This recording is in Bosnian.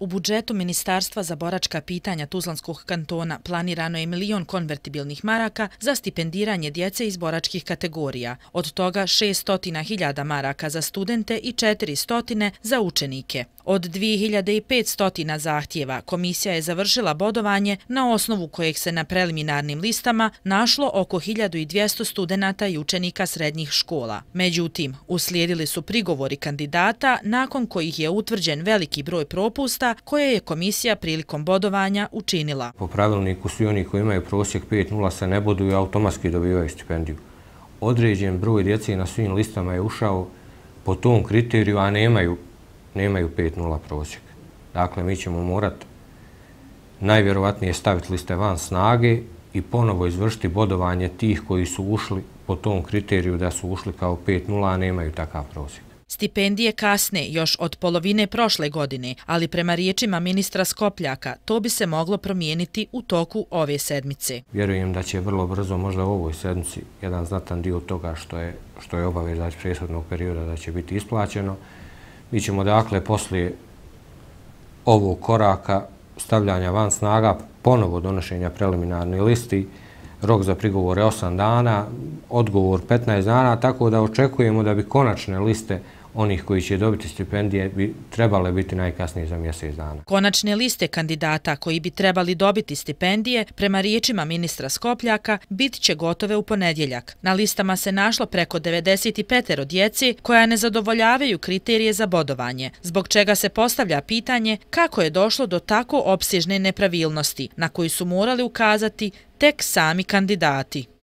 U budžetu Ministarstva za boračka pitanja Tuzlanskog kantona planirano je milion konvertibilnih maraka za stipendiranje djece iz boračkih kategorija, od toga 600.000 maraka za studente i 400.000 za učenike. Od 2500 zahtjeva komisija je završila bodovanje na osnovu kojeg se na preliminarnim listama našlo oko 1200 studenta i učenika srednjih škola. Međutim, uslijedili su prigovori kandidata nakon kojih je utvrđen veliki broj propusta koje je komisija prilikom bodovanja učinila. Po pravilniku svi oni koji imaju prosjek 5.0 se ne boduju automatski dobivaju stipendiju. Određen broj djece na svim listama je ušao po tom kriteriju, a nemaju nemaju 5-0 prosjek. Dakle, mi ćemo morati najvjerovatnije staviti liste van snage i ponovo izvršiti bodovanje tih koji su ušli po tom kriteriju da su ušli kao 5-0, a nemaju takav prosjek. Stipendije kasne, još od polovine prošle godine, ali prema riječima ministra Skopljaka, to bi se moglo promijeniti u toku ove sedmice. Vjerujem da će vrlo brzo, možda u ovoj sedmici, jedan znatan dio toga što je obavezać presudnog perioda da će biti isplaćeno, Mi ćemo dakle poslije ovog koraka stavljanja van snaga, ponovo donošenja preliminarne listi, rok za prigovore 8 dana, odgovor 15 dana, tako da očekujemo da bi konačne liste onih koji će dobiti stipendije bi trebale biti najkasnije za mjesec dana. Konačne liste kandidata koji bi trebali dobiti stipendije, prema riječima ministra Skopljaka, bit će gotove u ponedjeljak. Na listama se našlo preko 95. djeci koja ne zadovoljavaju kriterije za bodovanje, zbog čega se postavlja pitanje kako je došlo do tako opsižne nepravilnosti na koju su morali ukazati tek sami kandidati.